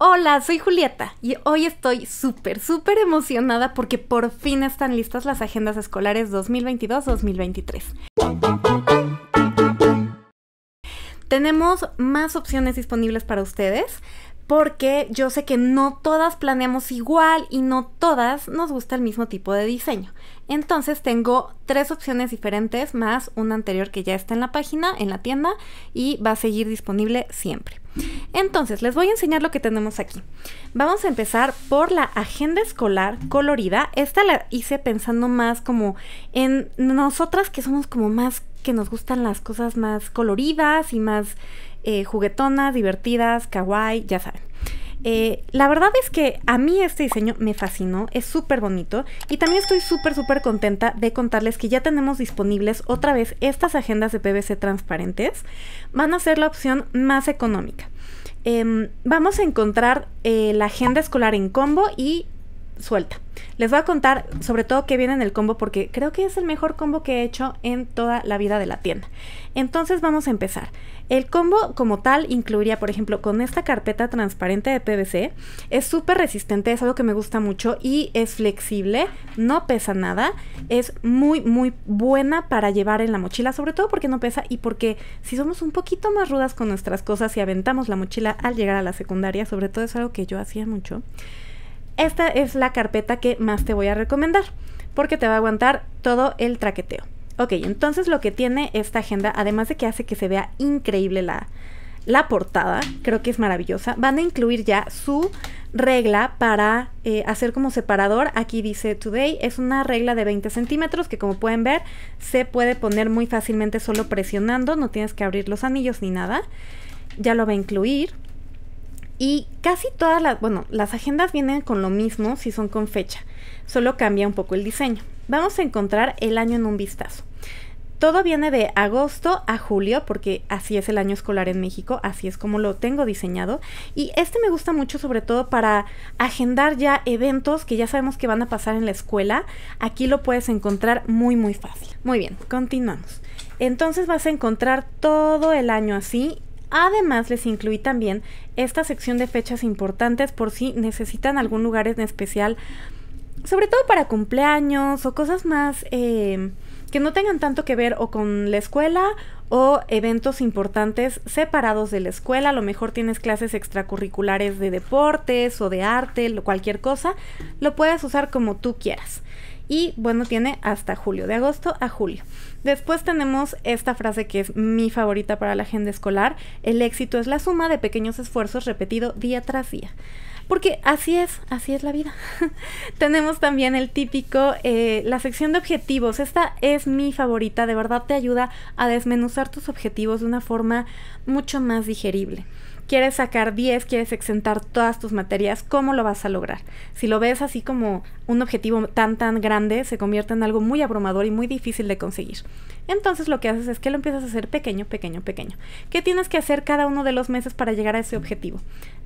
Hola, soy Julieta y hoy estoy súper, súper emocionada porque por fin están listas las agendas escolares 2022-2023. Tenemos más opciones disponibles para ustedes porque yo sé que no todas planeamos igual y no todas nos gusta el mismo tipo de diseño. Entonces tengo tres opciones diferentes más una anterior que ya está en la página, en la tienda y va a seguir disponible siempre. Entonces, les voy a enseñar lo que tenemos aquí. Vamos a empezar por la agenda escolar colorida. Esta la hice pensando más como en nosotras que somos como más que nos gustan las cosas más coloridas y más eh, juguetonas, divertidas, kawaii, ya saben. Eh, la verdad es que a mí este diseño me fascinó, es súper bonito y también estoy súper súper contenta de contarles que ya tenemos disponibles otra vez estas agendas de PVC transparentes. Van a ser la opción más económica. Em, vamos a encontrar eh, la agenda escolar en combo y suelta. Les voy a contar sobre todo qué viene en el combo porque creo que es el mejor combo que he hecho en toda la vida de la tienda. Entonces vamos a empezar. El combo como tal incluiría, por ejemplo, con esta carpeta transparente de PVC. Es súper resistente, es algo que me gusta mucho y es flexible, no pesa nada. Es muy, muy buena para llevar en la mochila, sobre todo porque no pesa y porque si somos un poquito más rudas con nuestras cosas y aventamos la mochila al llegar a la secundaria, sobre todo es algo que yo hacía mucho esta es la carpeta que más te voy a recomendar porque te va a aguantar todo el traqueteo. Ok, entonces lo que tiene esta agenda, además de que hace que se vea increíble la, la portada, creo que es maravillosa, van a incluir ya su regla para eh, hacer como separador. Aquí dice Today, es una regla de 20 centímetros que como pueden ver se puede poner muy fácilmente solo presionando, no tienes que abrir los anillos ni nada. Ya lo va a incluir. Y casi todas las, bueno, las agendas vienen con lo mismo si son con fecha, solo cambia un poco el diseño. Vamos a encontrar el año en un vistazo. Todo viene de agosto a julio, porque así es el año escolar en México, así es como lo tengo diseñado. Y este me gusta mucho sobre todo para agendar ya eventos que ya sabemos que van a pasar en la escuela. Aquí lo puedes encontrar muy muy fácil. Muy bien, continuamos. Entonces vas a encontrar todo el año así Además, les incluí también esta sección de fechas importantes por si necesitan algún lugar en especial, sobre todo para cumpleaños o cosas más em, que no tengan tanto que ver o con la escuela o eventos importantes separados de la escuela. A lo mejor tienes clases extracurriculares de deportes o de arte, o cualquier cosa. Lo puedes usar como tú quieras y bueno, tiene hasta julio, de agosto a julio. Después tenemos esta frase que es mi favorita para la agenda escolar, el éxito es la suma de pequeños esfuerzos repetido día tras día. Porque así es, así es la vida. Tenemos también el típico, eh, la sección de objetivos. Esta es mi favorita, de verdad te ayuda a desmenuzar tus objetivos de una forma mucho más digerible quieres sacar 10, quieres exentar todas tus materias, ¿cómo lo vas a lograr? Si lo ves así como un objetivo tan tan grande, se convierte en algo muy abrumador y muy difícil de conseguir. Entonces lo que haces es que lo empiezas a hacer pequeño, pequeño, pequeño. ¿Qué tienes que hacer cada uno de los meses para llegar a ese objetivo?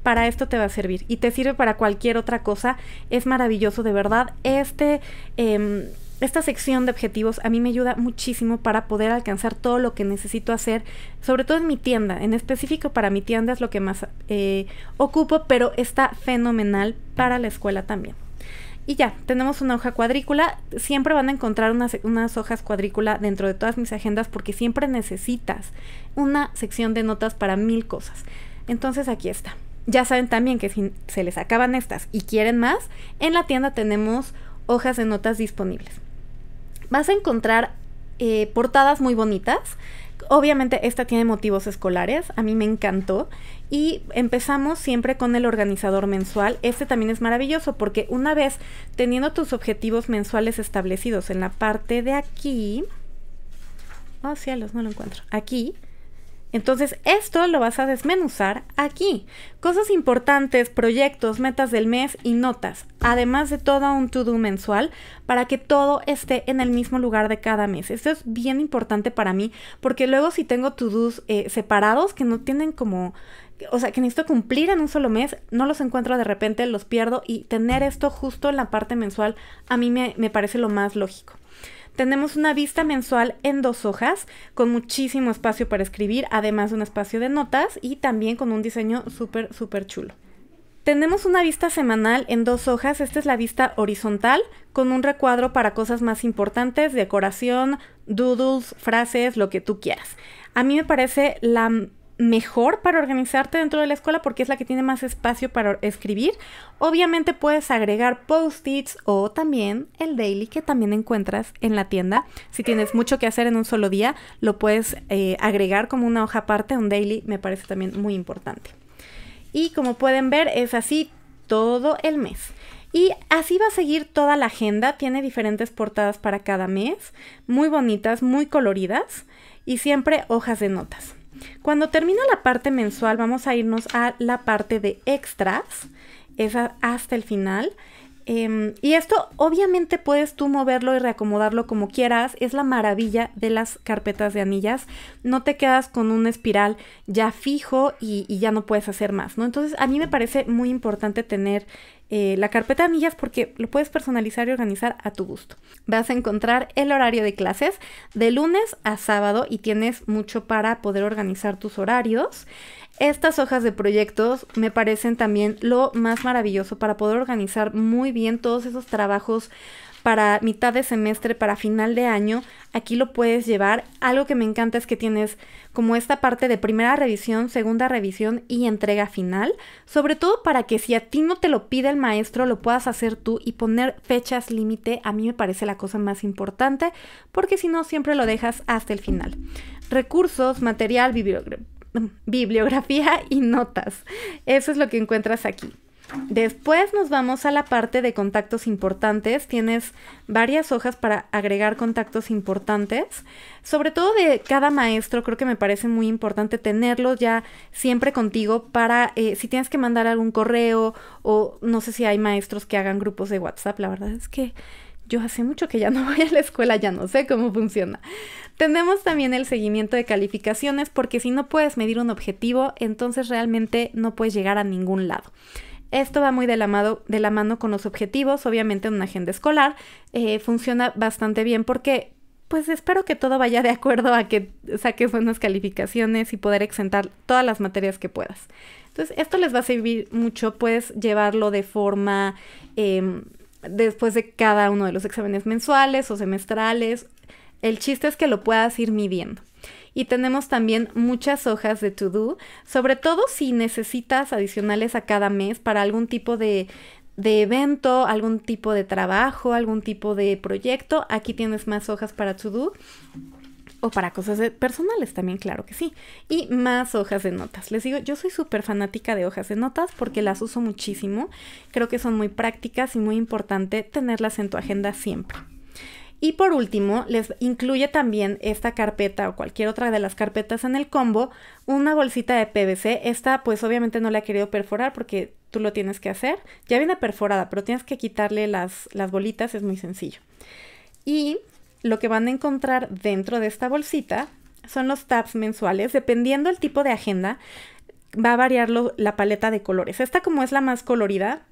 Para esto te va a servir y te sirve para cualquier otra cosa. Es maravilloso, de verdad. Este... Em, esta sección de objetivos a mí me ayuda muchísimo para poder alcanzar todo lo que necesito hacer, sobre todo en mi tienda. En específico para mi tienda es lo que más eh, ocupo, pero está fenomenal para la escuela también. Y ya, tenemos una hoja cuadrícula. Siempre van a encontrar unas, unas, hojas cuadrícula dentro de todas mis agendas porque siempre necesitas una sección de notas para mil cosas. Entonces aquí está. Ya saben también que si se les acaban estas y quieren más, en la tienda tenemos hojas de notas disponibles vas a encontrar eh, portadas muy bonitas. Obviamente esta tiene motivos escolares, a mí me encantó. Y empezamos siempre con el organizador mensual. Este también es maravilloso porque una vez teniendo tus objetivos mensuales establecidos en la parte de aquí... Oh cielos, no lo encuentro. Aquí entonces esto lo vas a desmenuzar aquí. Cosas importantes, proyectos, metas del mes y notas, además de todo un to-do mensual para que todo esté en el mismo lugar de cada mes. Esto es bien importante para mí porque luego si tengo to-dos eh, separados que no tienen como o sea, que necesito cumplir en un solo mes, no los encuentro de repente, los pierdo y tener esto justo en la parte mensual a mí me parece lo más lógico. Tenemos una vista mensual en dos hojas, con muchísimo espacio para escribir, además de un espacio de notas y también con un diseño súper, súper chulo. Tenemos una vista semanal en dos hojas, esta es la vista horizontal, con un recuadro para cosas más importantes, decoración, doodles, frases, lo que tú quieras. A mí me parece la mejor para organizarte dentro de la escuela porque es la que tiene más espacio para escribir. Obviamente puedes agregar post-its o también el daily que también encuentras en la tienda. Si tienes mucho que hacer en un solo día, lo puedes eh, agregar como una hoja aparte. Un daily me parece también muy importante. Y como pueden ver, es así todo el mes. Y así va a seguir toda la agenda. Tiene diferentes portadas para cada mes, muy bonitas, muy coloridas y siempre hojas de notas. Cuando termina la parte mensual, vamos a irnos a la parte de extras. Es hasta el final. Em, y esto obviamente puedes tú moverlo y reacomodarlo como quieras. Es la maravilla de las carpetas de anillas. No te quedas con un espiral ya fijo y, ya no puedes hacer más, ¿no? Entonces a mí me parece muy importante tener eh, la carpeta de anillas porque lo puedes personalizar y organizar a tu gusto. Vas a encontrar el horario de clases de lunes a sábado y tienes mucho para poder organizar tus horarios. Estas hojas de proyectos me parecen también lo más maravilloso para poder organizar muy bien todos esos trabajos para mitad de semestre, para final de año, aquí lo puedes llevar. Algo que me encanta es que tienes como esta parte de primera revisión, segunda revisión y entrega final, sobre todo para que si a ti no te lo pide el maestro, lo puedas hacer tú y poner fechas límite, a mí me parece la cosa más importante, porque si no, siempre lo dejas hasta el final. Recursos, material, bibliografía bibliografía y notas. Eso es lo que encuentras aquí. Después nos vamos a la parte de contactos importantes. Tienes varias hojas para agregar contactos importantes. Sobre todo de cada maestro, creo que me parece muy importante tenerlo ya siempre contigo para eh, si tienes que mandar algún correo o no sé si hay maestros que hagan grupos de WhatsApp. La verdad es que yo hace mucho que ya no voy a la escuela, ya no sé cómo funciona. Tenemos también el seguimiento de calificaciones porque si no puedes medir un objetivo, entonces realmente no puedes llegar a ningún lado. Esto va muy de la, mano, de la mano con los objetivos, obviamente en una agenda escolar. Eh, funciona bastante bien porque pues espero que todo vaya de acuerdo a que saques buenas calificaciones y poder exentar todas las materias que puedas. Entonces, esto les va a servir mucho, puedes llevarlo de forma em, después de cada uno de los exámenes mensuales o semestrales. El chiste es que lo puedas ir midiendo. Y tenemos también muchas hojas de to do, sobre todo si necesitas adicionales a cada mes para algún tipo de, evento, algún tipo de trabajo, algún tipo de proyecto. Aquí tienes más hojas para to do o para cosas personales también, claro que sí. Y más hojas de notas. Les digo, yo soy súper fanática de hojas de notas porque las uso muchísimo. Creo que son muy prácticas y muy importante tenerlas en tu agenda siempre. Y por último, les incluye también esta carpeta o cualquier otra de las carpetas en el combo, una bolsita de PVC. Esta pues obviamente no la he querido perforar porque tú lo tienes que hacer. Ya viene perforada, pero tienes que quitarle las, las bolitas, es muy sencillo. Y lo que van a encontrar dentro de esta bolsita son los tabs mensuales. Dependiendo el tipo de agenda, va a variar la paleta de colores. Esta como es la más colorida,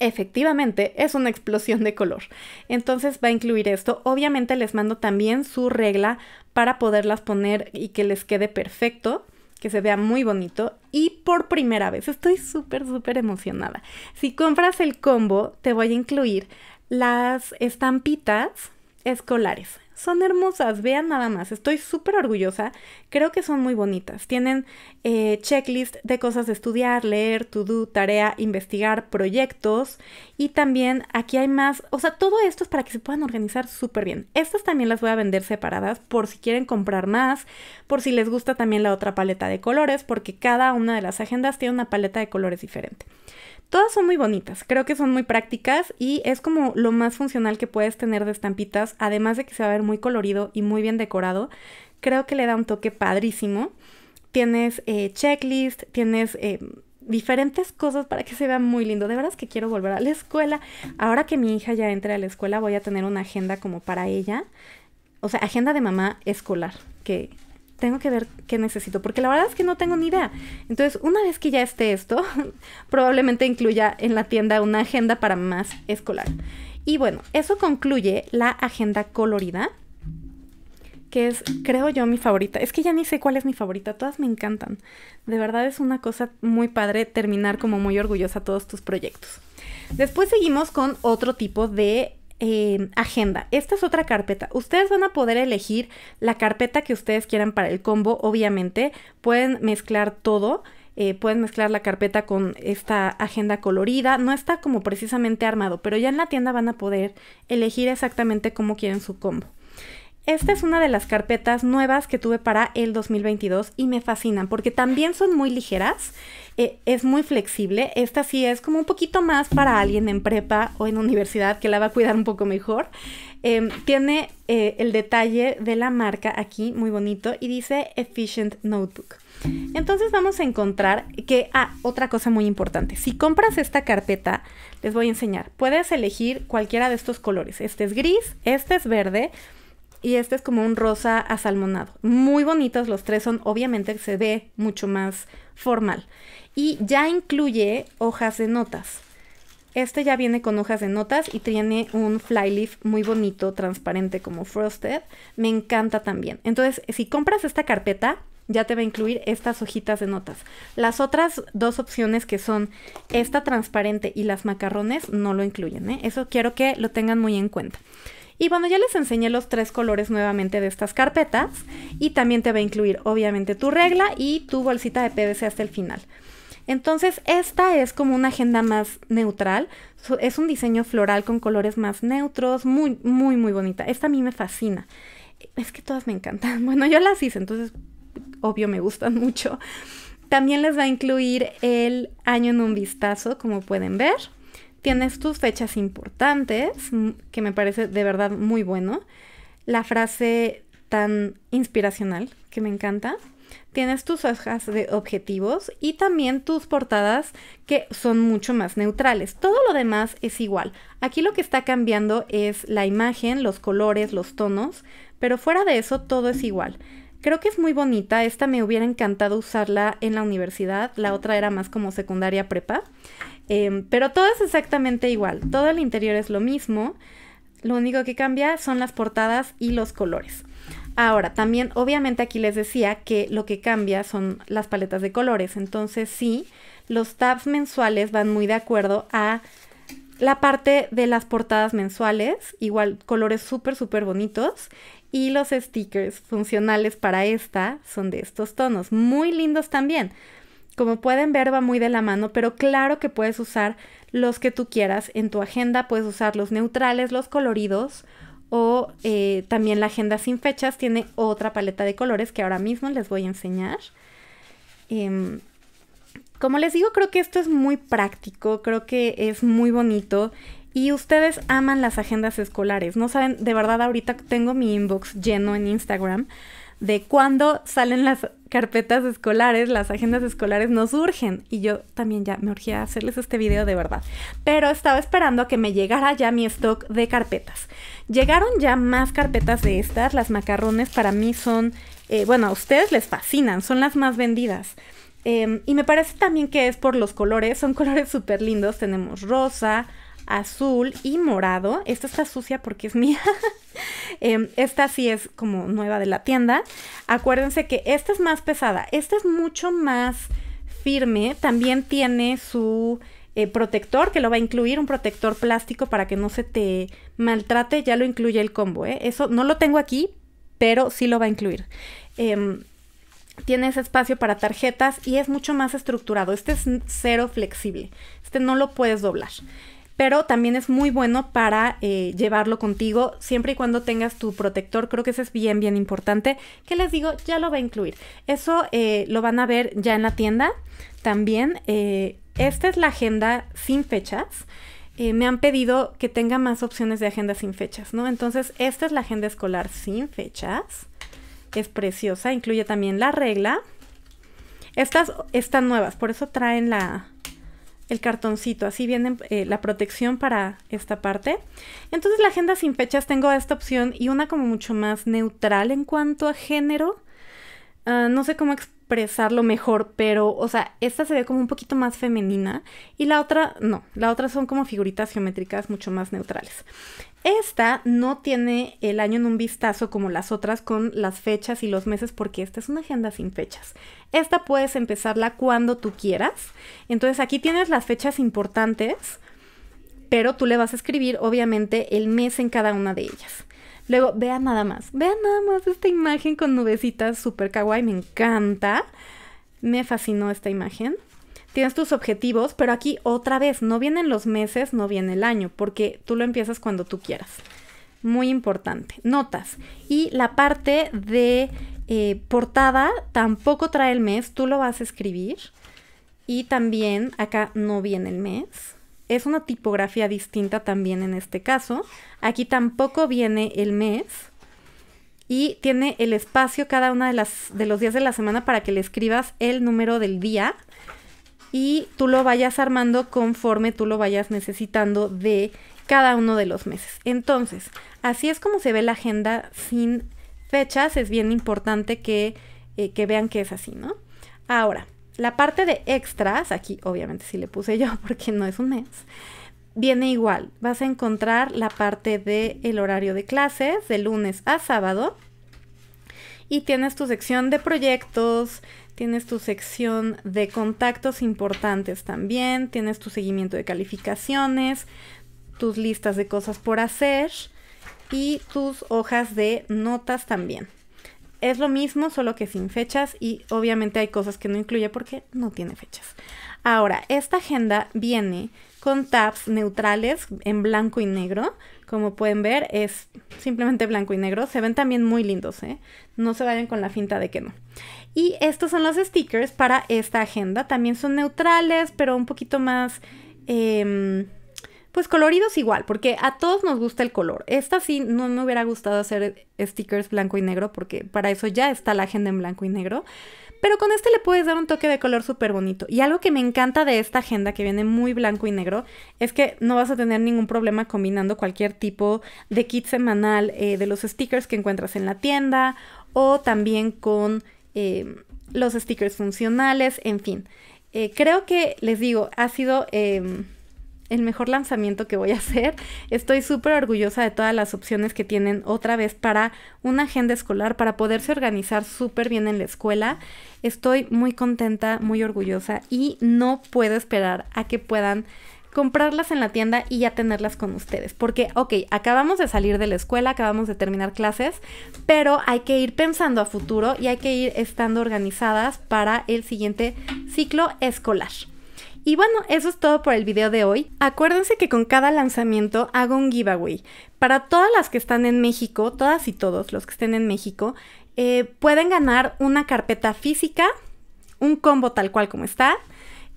efectivamente es una explosión de color. Entonces va a incluir esto. Obviamente les mando también su regla para poderlas poner y que les quede perfecto que se vea muy bonito y por primera vez estoy súper súper emocionada. Si compras el combo te voy a incluir las estampitas escolares. Son hermosas, vean nada más, estoy súper orgullosa, creo que son muy bonitas. Tienen eh, checklist de cosas de estudiar, leer, to do, tarea, investigar, proyectos y también aquí hay más, o sea, todo esto es para que se puedan organizar súper bien. Estas también las voy a vender separadas por si quieren comprar más, por si les gusta también la otra paleta de colores, porque cada una de las agendas tiene una paleta de colores diferente. Todas son muy bonitas, creo que son muy prácticas y es como lo más funcional que puedes tener de estampitas, además de que se va a ver muy colorido y muy bien decorado, creo que le da un toque padrísimo. Tienes eh, checklist, tienes eh, diferentes cosas para que se vea muy lindo. De veras que quiero volver a la escuela. Ahora que mi hija ya entre a la escuela voy a tener una agenda como para ella, o sea, agenda de mamá escolar, que tengo que ver qué necesito, porque la verdad es que no tengo ni idea. Entonces, una vez que ya esté esto, probablemente incluya en la tienda una agenda para más escolar. Y bueno, eso concluye la agenda colorida, que es, creo yo, mi favorita. Es que ya ni sé cuál es mi favorita, todas me encantan. De verdad es una cosa muy padre terminar como muy orgullosa todos tus proyectos. Después seguimos con otro tipo de Em, agenda. Esta es otra carpeta. Ustedes van a poder elegir la carpeta que ustedes quieran para el combo, obviamente. Pueden mezclar todo. Eh, pueden mezclar la carpeta con esta agenda colorida. No está como precisamente armado, pero ya en la tienda van a poder elegir exactamente cómo quieren su combo. Esta es una de las carpetas nuevas que tuve para el 2022 y me fascinan porque también son muy ligeras, eh, es muy flexible. Esta sí es como un poquito más para alguien en prepa o en universidad que la va a cuidar un poco mejor. Em, tiene eh, el detalle de la marca aquí, muy bonito, y dice Efficient Notebook. Entonces vamos a encontrar que, ah, otra cosa muy importante, si compras esta carpeta, les voy a enseñar, puedes elegir cualquiera de estos colores. Este es gris, este es verde, y este es como un rosa asalmonado. Muy bonitos los tres son, obviamente se ve mucho más formal. Y ya incluye hojas de notas. Este ya viene con hojas de notas y tiene un flyleaf muy bonito, transparente como frosted. Me encanta también. Entonces, si compras esta carpeta, ya te va a incluir estas hojitas de notas. Las otras dos opciones que son esta transparente y las macarrones no lo incluyen. ¿eh? Eso quiero que lo tengan muy en cuenta. Y bueno, ya les enseñé los tres colores nuevamente de estas carpetas y también te va a incluir obviamente tu regla y tu bolsita de PVC hasta el final. Entonces esta es como una agenda más neutral, es un diseño floral con colores más neutros, muy, muy, muy bonita. Esta a mí me fascina. Es que todas me encantan. Bueno, yo las hice, entonces obvio me gustan mucho. También les va a incluir el año en un vistazo, como pueden ver. Tienes tus fechas importantes, mm, que me parece de verdad muy bueno. La frase tan inspiracional, que me encanta. Tienes tus hojas de objetivos y también tus portadas que son mucho más neutrales. Todo lo demás es igual. Aquí lo que está cambiando es la imagen, los colores, los tonos, pero fuera de eso todo es igual. Creo que es muy bonita. Esta me hubiera encantado usarla en la universidad. La otra era más como secundaria prepa. Em, pero todo es exactamente igual. Todo el interior es lo mismo. Lo único que cambia son las portadas y los colores. Ahora, también obviamente aquí les decía que lo que cambia son las paletas de colores. Entonces sí, los tabs mensuales van muy de acuerdo a la parte de las portadas mensuales, igual colores súper, súper bonitos y los stickers funcionales para esta son de estos tonos, muy lindos también. Como pueden ver va muy de la mano, pero claro que puedes usar los que tú quieras en tu agenda, puedes usar los neutrales, los coloridos o eh, también la agenda sin fechas tiene otra paleta de colores que ahora mismo les voy a enseñar. Em, como les digo, creo que esto es muy práctico, creo que es muy bonito y ustedes aman las agendas escolares. No saben, de verdad ahorita tengo mi inbox lleno en Instagram de cuándo salen las carpetas escolares, las agendas escolares nos urgen. Y yo también ya me urgía hacerles este video de verdad. Pero estaba esperando a que me llegara ya mi stock de carpetas. Llegaron ya más carpetas de estas. Las macarrones para mí son, eh, bueno, a ustedes les fascinan, son las más vendidas. Em, y me parece también que es por los colores, son colores súper lindos. Tenemos rosa, azul y morado. Esta está sucia porque es mía. Em, esta sí es como nueva de la tienda. Acuérdense que esta es más pesada. Esta es mucho más firme. También tiene su eh, protector, que lo va a incluir, un protector plástico para que no se te maltrate. Ya lo incluye el combo, ¿eh? Eso no lo tengo aquí, pero sí lo va a incluir. Em, tiene ese espacio para tarjetas y es mucho más estructurado. Este es cero flexible. Este no lo puedes doblar pero también es muy bueno para eh, llevarlo contigo siempre y cuando tengas tu protector. Creo que eso es bien, bien importante. Que les digo, ya lo va a incluir. Eso eh, lo van a ver ya en la tienda también. Eh, esta es la agenda sin fechas. me han pedido que tenga más opciones de agenda sin fechas, ¿no? Entonces, esta es la agenda escolar sin fechas. Es preciosa, incluye también la regla. Estas están nuevas, por eso traen la, el cartoncito, así viene eh, la protección para esta parte. Entonces la agenda sin fechas tengo esta opción y una como mucho más neutral en cuanto a género. Ah, no sé cómo expresarlo mejor, pero, o sea, esta se ve como un poquito más femenina y la otra no, la otra son como figuritas geométricas mucho más neutrales. Esta no tiene el año en un vistazo como las otras con las fechas y los meses porque esta es una agenda sin fechas. Esta puedes empezarla cuando tú quieras. Entonces aquí tienes las fechas importantes, pero tú le vas a escribir obviamente el mes en cada una de ellas. Luego, vean nada más, vea nada más esta imagen con nubecitas súper kawaii, me encanta. Me fascinó esta imagen. Tienes tus objetivos, pero aquí otra vez, no vienen los meses, no viene el año, porque tú lo empiezas cuando tú quieras. Muy importante. Notas. Y la parte de eh, portada tampoco trae el mes, tú lo vas a escribir. Y también acá no viene el mes es una tipografía distinta también en este caso. Aquí tampoco viene el mes y tiene el espacio cada uno de, las, de los días de la semana para que le escribas el número del día y tú lo vayas armando conforme tú lo vayas necesitando de cada uno de los meses. Entonces, así es como se ve la agenda sin fechas. Es bien importante que, eh, que vean que es así, ¿no? Ahora, la parte de extras, aquí obviamente sí le puse yo porque no es un mes, viene igual. Vas a encontrar la parte del el horario de clases de lunes a sábado y tienes tu sección de proyectos, tienes tu sección de contactos importantes también, tienes tu seguimiento de calificaciones, tus listas de cosas por hacer y tus hojas de notas también. Es lo mismo, solo que sin fechas y obviamente hay cosas que no incluye porque no tiene fechas. Ahora, esta agenda viene con tabs neutrales en blanco y negro. Como pueden ver, es simplemente blanco y negro. Se ven también muy lindos, ¿eh? No se vayan con la finta de que no. Y estos son los stickers para esta agenda. También son neutrales, pero un poquito más... Em, pues coloridos igual, porque a todos nos gusta el color. Esta sí, no me hubiera gustado hacer stickers blanco y negro, porque para eso ya está la agenda en blanco y negro. Pero con este le puedes dar un toque de color súper bonito. Y algo que me encanta de esta agenda, que viene muy blanco y negro, es que no vas a tener ningún problema combinando cualquier tipo de kit semanal eh, de los stickers que encuentras en la tienda o también con eh, los stickers funcionales, en fin. Eh, creo que, les digo, ha sido em, el mejor lanzamiento que voy a hacer. Estoy súper orgullosa de todas las opciones que tienen otra vez para una agenda escolar, para poderse organizar súper bien en la escuela. Estoy muy contenta, muy orgullosa y no puedo esperar a que puedan comprarlas en la tienda y ya tenerlas con ustedes. Porque, ok, acabamos de salir de la escuela, acabamos de terminar clases, pero hay que ir pensando a futuro y hay que ir estando organizadas para el siguiente ciclo escolar. Y bueno, eso es todo por el video de hoy. Acuérdense que con cada lanzamiento hago un giveaway. Para todas las que están en México, todas y todos los que estén en México, eh, pueden ganar una carpeta física, un combo tal cual como está.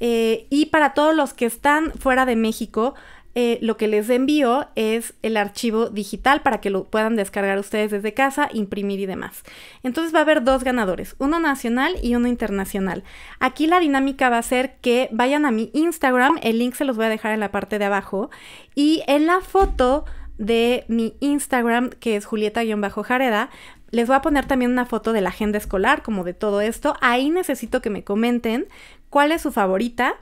Eh, y para todos los que están fuera de México, eh, lo que les envío es el archivo digital para que lo puedan descargar ustedes desde casa, imprimir y demás. Entonces va a haber dos ganadores, uno nacional y uno internacional. Aquí la dinámica va a ser que vayan a mi Instagram, el link se los voy a dejar en la parte de abajo, y en la foto de mi Instagram, que es julieta-jareda, les voy a poner también una foto de la agenda escolar, como de todo esto. Ahí necesito que me comenten cuál es su favorita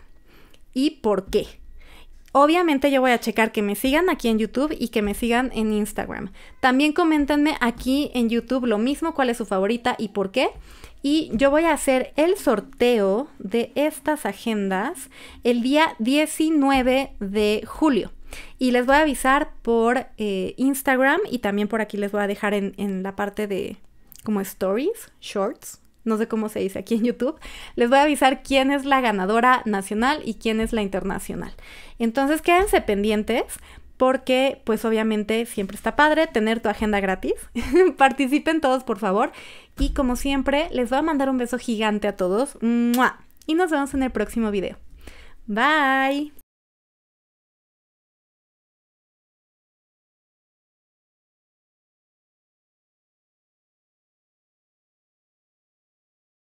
y por qué. Obviamente yo voy a checar que me sigan aquí en YouTube y que me sigan en Instagram. También coméntenme aquí en YouTube lo mismo, cuál es su favorita y por qué. Y yo voy a hacer el sorteo de estas agendas el día 19 de julio. Y les voy a avisar por eh, Instagram y también por aquí les voy a dejar en la parte de como stories, shorts, no sé cómo se dice aquí en YouTube, les voy a avisar quién es la ganadora nacional y quién es la internacional. Entonces quédense pendientes porque pues obviamente siempre está padre tener tu agenda gratis. Participen todos por favor y como siempre les voy a mandar un beso gigante a todos y nos vemos en el próximo video. Bye.